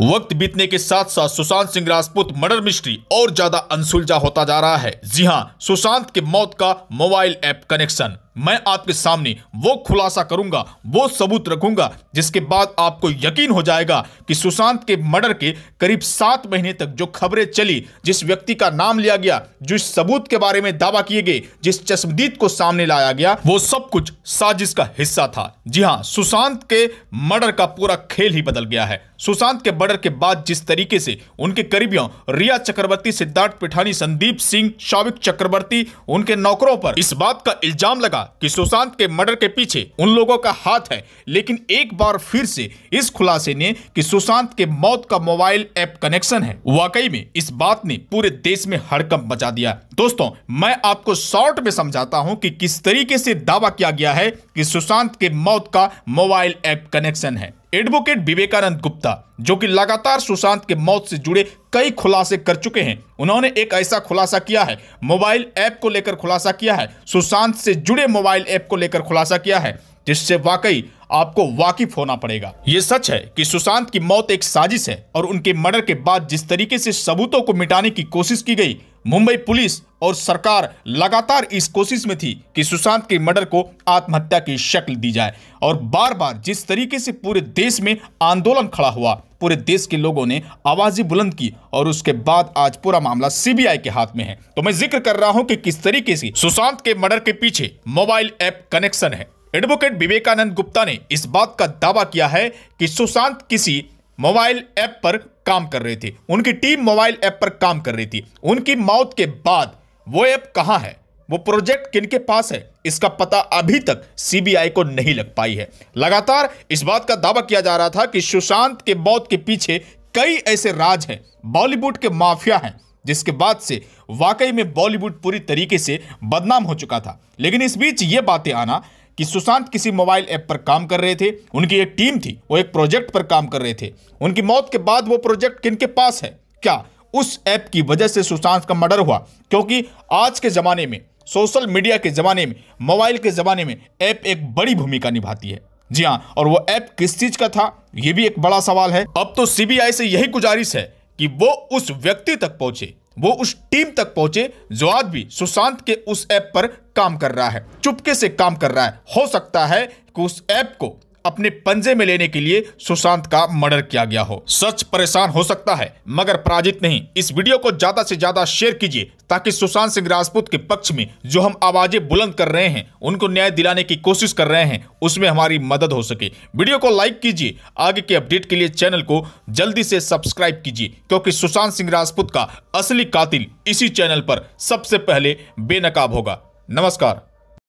वक्त बीतने के साथ साथ सुशांत सिंह राजपूत मर्डर मिस्ट्री और ज्यादा अनसुलझा होता जा रहा है जी हाँ सुशांत के मौत का मोबाइल ऐप कनेक्शन मैं आपके सामने वो खुलासा करूंगा वो सबूत रखूंगा जिसके बाद आपको यकीन हो जाएगा कि सुशांत के मर्डर के करीब सात महीने तक जो खबरें चली जिस व्यक्ति का नाम लिया गया जिस सबूत के बारे में दावा किए गए जिस चश्मदीद को सामने लाया गया वो सब कुछ साजिश का हिस्सा था जी हाँ सुशांत के मर्डर का पूरा खेल ही बदल गया है सुशांत के मर्डर के बाद जिस तरीके से उनके करीबियों रिया चक्रवर्ती सिद्धार्थ पिठानी संदीप सिंह शौविक चक्रवर्ती उनके नौकरों पर इस बात का इल्जाम लगा कि सुशांत के मर्डर के पीछे उन लोगों का हाथ है लेकिन एक बार फिर से इस खुलासे ने कि सुशांत के मौत का मोबाइल ऐप कनेक्शन है वाकई में इस बात ने पूरे देश में हड़कंप मचा दिया दोस्तों मैं आपको शॉर्ट में समझाता हूं कि किस तरीके से दावा किया गया है कि सुशांत के मौत का मोबाइल ऐप कनेक्शन है एडवोकेट विवेकानंद गुप्ता जो कि लगातार सुशांत के मौत से जुड़े कई खुलासे कर चुके हैं उन्होंने एक ऐसा खुलासा किया है मोबाइल ऐप को लेकर खुलासा किया है सुशांत से जुड़े मोबाइल ऐप को लेकर खुलासा किया है जिससे वाकई आपको वाकिफ होना पड़ेगा ये सच है कि सुशांत की मौत एक साजिश है और उनके मर्डर के बाद जिस तरीके से सबूतों को मिटाने की कोशिश की गई मुंबई पुलिस और सरकार लगातार इस कोशिश में थी कि सुशांत के मर्डर को आत्महत्या की शक्ल दी जाए और बार बार जिस तरीके से पूरे देश में आंदोलन खड़ा हुआ पूरे देश के लोगों ने आवाजी बुलंद की और उसके बाद आज पूरा मामला सीबीआई के हाथ में है तो मैं जिक्र कर रहा हूं कि किस तरीके से सुशांत के मर्डर के पीछे मोबाइल ऐप कनेक्शन है एडवोकेट विवेकानंद गुप्ता ने इस बात का दावा किया है कि सुशांत किसी मोबाइल ऐप पर काम कर रहे थे उनकी टीम मोबाइल ऐप पर काम कर रही थी उनकी मौत के बाद वो ऐप कहाँ है वो प्रोजेक्ट किनके पास है इसका पता अभी तक सीबीआई को नहीं लग पाई है लगातार इस बात का दावा किया जा रहा था कि सुशांत के मौत के पीछे कई ऐसे राज हैं बॉलीवुड के माफिया हैं जिसके बाद से वाकई में बॉलीवुड पूरी तरीके से बदनाम हो चुका था लेकिन इस बीच ये बातें आना कि सुशांत किसी मोबाइल ऐप पर काम कर रहे थे उनकी एक टीम थी वो एक प्रोजेक्ट पर काम कर रहे थे उनकी मौत के बाद वो प्रोजेक्ट किन के पास है क्या उस ऐप की वजह से सुशांत का मर्डर हुआ क्योंकि आज के ज़माने में सोशल मीडिया के ज़माने में मोबाइल के ज़माने में ऐप एक बड़ी भूमिका निभाती है जी हाँ और वो ऐप किस चीज़ का था ये भी एक बड़ा सवाल है अब तो सीबीआई से यही गुजारिश है कि वो उस व्यक्ति तक पहुंचे वो उस टीम तक पहुंचे जो आज भी सुशांत के उस ऐप पर काम कर रहा है चुपके से काम कर रहा है हो सकता है कि उस ऐप को अपने पंजे में लेने के लिए सुशांत का मर्डर किया गया हो सच परेशान हो सकता है मगर पराजित नहीं इस वीडियो को ज्यादा से ज्यादा शेयर कीजिए ताकि सुशांत सिंह राजपूत के पक्ष में जो हम आवाजें बुलंद कर रहे हैं उनको न्याय दिलाने की कोशिश कर रहे हैं उसमें हमारी मदद हो सके वीडियो को लाइक कीजिए आगे के अपडेट के लिए चैनल को जल्दी से सब्सक्राइब कीजिए क्योंकि सुशांत सिंह राजपूत का असली कातिल इसी चैनल पर सबसे पहले बेनकाब होगा नमस्कार